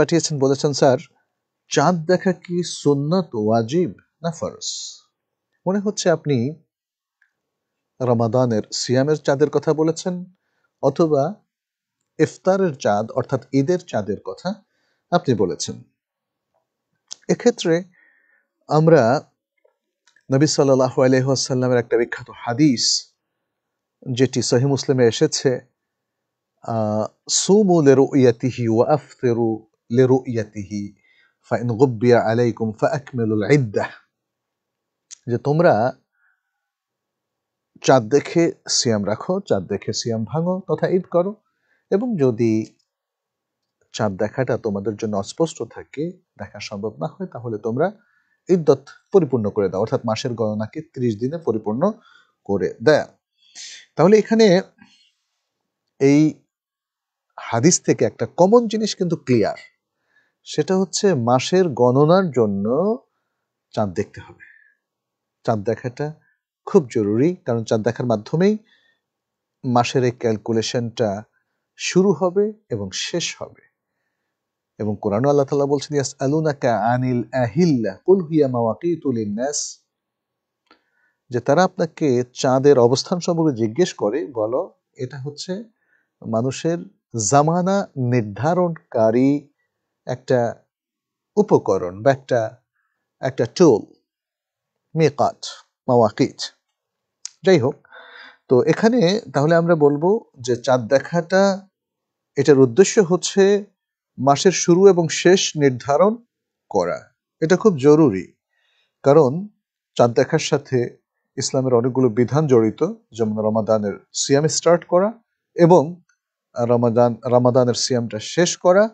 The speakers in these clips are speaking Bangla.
পাঠিয়েছেন বলেছেন স্যার চাঁদ দেখা কি সুন্নত ওয়াজিব না ফরস মনে হচ্ছে আপনি রমাদানের সিয়ামের চাঁদের কথা বলেছেন অথবা ইফতারের চাঁদ অর্থাৎ ঈদের চাঁদের কথা আপনি বলেছেন এক্ষেত্রে আমরা নবী সাল্লাহ আলহাসাল্লামের একটা বিখ্যাত হাদিস যেটি সহি মুসলিমে এসেছে সুমুলেরু ইয়াতিহি ওয়া আফতেরু লেরুইয়াতিহি ফাইন গব্বিয়া আলাইকুম ফা আকমেলুল ইদ্দাহ যে তোমরা চাঁদ দেখে সিয়াম রাখো চাঁদ দেখে সিয়াম ভাঙো তথা ঈদ করো এবং যদি চাঁদ দেখাটা তোমাদের জন্য অস্পষ্ট থাকে দেখা সম্ভব না হয় তাহলে তোমরা ইদ্যত পরিপূর্ণ করে দাও অর্থাৎ মাসের গণনাকে ত্রিশ দিনে পরিপূর্ণ করে দেয় তাহলে এখানে এই হাদিস থেকে একটা কমন জিনিস কিন্তু ক্লিয়ার সেটা হচ্ছে মাসের গণনার জন্য চাঁদ দেখতে হবে চাঁদ দেখাটা খুব জরুরি কারণ চাঁদ দেখার মাধ্যমেই মাসের এই ক্যালকুলেশনটা শুরু হবে এবং শেষ হবে এবং কোরআন আল্লাহ তালা বলছেন ইয়াস আনিল আহিল্লা কুল হিয়া মাওয়াকি তুলিন্নাস যে তারা আপনাকে চাঁদের অবস্থান সম্পর্কে জিজ্ঞেস করে বলো এটা হচ্ছে মানুষের জামানা নির্ধারণকারী একটা উপকরণ বা একটা একটা টুল মেকাট মাওয়াকিট যাই হোক তো এখানে তাহলে আমরা বলবো যে চাঁদ দেখাটা এটার উদ্দেশ্য হচ্ছে মাসের শুরু এবং শেষ নির্ধারণ করা এটা খুব জরুরি কারণ চাঁদ দেখার সাথে ইসলামের অনেকগুলো বিধান জড়িত যেমন রমাদানের সিয়াম স্টার্ট করা এবং রমাদান রমাদানের সিয়ামটা শেষ করা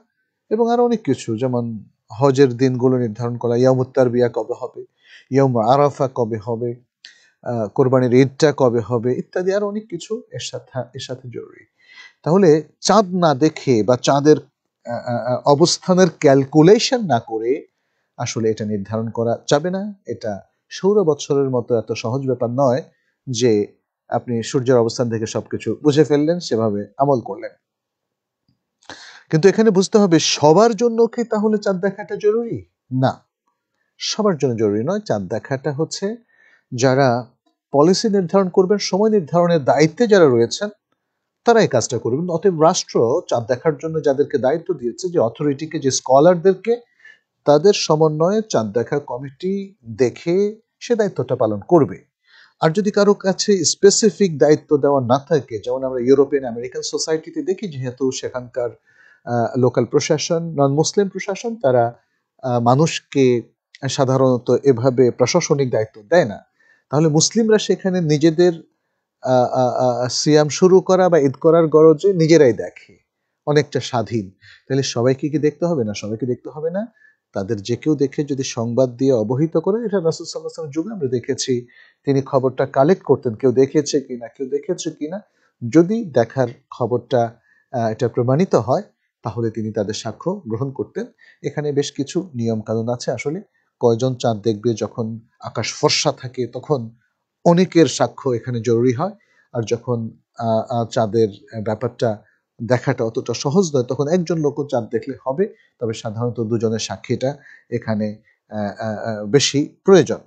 এবং আরও অনেক কিছু যেমন হজের দিনগুলো নির্ধারণ করা ইয়ামুত্তার বিয়া কবে হবে ইয়াম আরাফা কবে হবে কোরবানির ঈদটা কবে হবে ইত্যাদি আরো অনেক কিছু এর সাথে এর সাথে জরুরি তাহলে চাঁদ না দেখে বা চাঁদের অবস্থানের ক্যালকুলেশন না করে আসলে এটা নির্ধারণ করা যাবে না এটা সৌর বৎসরের মতো এত সহজ ব্যাপার নয় যে আপনি সূর্যের অবস্থান থেকে সবকিছু বুঝে ফেললেন সেভাবে আমল করলেন কিন্তু এখানে বুঝতে হবে সবার জন্য কি তাহলে চাঁদ দেখাটা জরুরি না সবার জন্য জরুরি নয় চাঁদ দেখাটা হচ্ছে যারা পলিসি নির্ধারণ করবেন সময় নির্ধারণের দায়িত্বে যারা রয়েছেন তারা এই কাজটা করবেন অতএব রাষ্ট্র চাঁদ দেখার জন্য যাদেরকে দায়িত্ব দিয়েছে যে অথরিটিকে যে স্কলারদেরকে তাদের সমন্বয়ে চাঁদ দেখা কমিটি দেখে সে দায়িত্বটা পালন করবে আর যদি কারো কাছে স্পেসিফিক দায়িত্ব দেওয়া না থাকে যেমন আমরা ইউরোপিয়ান আমেরিকান সোসাইটিতে দেখি যেহেতু সেখানকার লোকাল প্রশাসন নন মুসলিম প্রশাসন তারা মানুষকে সাধারণত এভাবে প্রশাসনিক দায়িত্ব দেয় না তাহলে মুসলিমরা সেখানে নিজেদের সিয়াম শুরু করা বা ঈদ করার গরজে নিজেরাই দেখে অনেকটা স্বাধীন তাহলে সবাইকে কি দেখতে হবে না সবাইকে দেখতে হবে না তাদের যে কেউ দেখে যদি সংবাদ দিয়ে অবহিত করে এটা রাসুল যুগে আমরা দেখেছি তিনি খবরটা কালেক্ট করতেন কেউ দেখেছে কিনা কেউ দেখেছে কিনা যদি দেখার খবরটা এটা প্রমাণিত হয় তাহলে তিনি তাদের সাক্ষ্য গ্রহণ করতেন এখানে বেশ কিছু নিয়মকানুন আছে আসলে কয়জন চাঁদ দেখবে যখন আকাশ ফর্সা থাকে তখন অনেকের সাক্ষ্য এখানে জরুরি হয় আর যখন চাঁদের ব্যাপারটা দেখাটা অতটা সহজ নয় তখন একজন লোকও চাঁদ দেখলে হবে তবে সাধারণত দুজনের সাক্ষীটা এখানে বেশি প্রয়োজন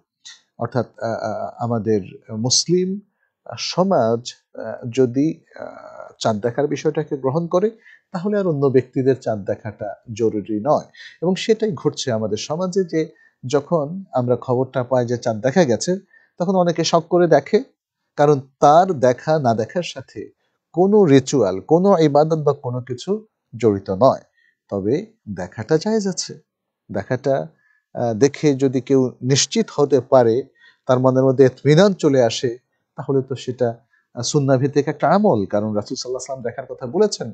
অর্থাৎ আমাদের মুসলিম সমাজ যদি চাঁদ দেখার বিষয়টাকে গ্রহণ করে তাহলে আর অন্য ব্যক্তিদের চাঁদ দেখাটা জরুরি নয় এবং সেটাই ঘটছে আমাদের সমাজে যে যখন আমরা খবরটা পাই যে চাঁদ দেখা গেছে তখন অনেকে শখ করে দেখে কারণ তার দেখা না দেখার সাথে কোনো রিচুয়াল কোনো ইবাদত বা কোনো কিছু জড়িত নয় তবে দেখাটা যায় যাচ্ছে দেখাটা দেখে যদি কেউ নিশ্চিত হতে পারে তার মনের মধ্যে চলে আসে তাহলে তো সেটা সুন্না ভিত্তিক একটা আমল কারণ রাসুল সাল্লাহ সাল্লাম দেখার কথা বলেছেন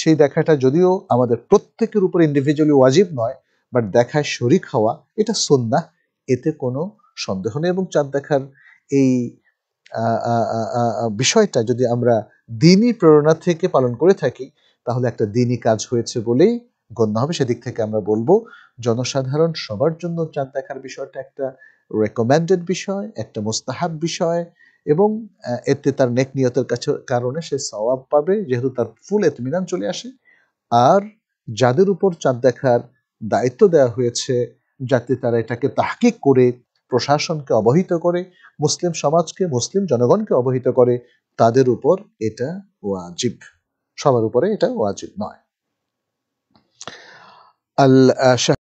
সেই দেখাটা যদিও আমাদের প্রত্যেকের উপর ইন্ডিভিজুয়ালি ওয়াজিব নয় বাট দেখায় শরিক হওয়া এটা সুন্না এতে কোনো সন্দেহ নেই এবং চাঁদ দেখার এই বিষয়টা যদি আমরা দিনই প্রেরণা থেকে পালন করে থাকি তাহলে একটা দিনই কাজ হয়েছে বলেই গণ্য হবে সেদিক থেকে আমরা বলবো জনসাধারণ সবার জন্য চাঁদ দেখার বিষয়টা একটা রেকমেন্ডেড বিষয় একটা মোস্তাহাব বিষয় এবং এতে তার নেক নিয়তের কাছে কারণে সে সওয়াব পাবে যেহেতু তার ফুল এতমিনান চলে আসে আর যাদের উপর চাঁদ দেখার দায়িত্ব দেওয়া হয়েছে যাতে তারা এটাকে তাহকিক করে প্রশাসনকে অবহিত করে মুসলিম সমাজকে মুসলিম জনগণকে অবহিত করে তাদের উপর এটা ওয়াজিব সবার উপরে এটা ওয়াজিব নয় আল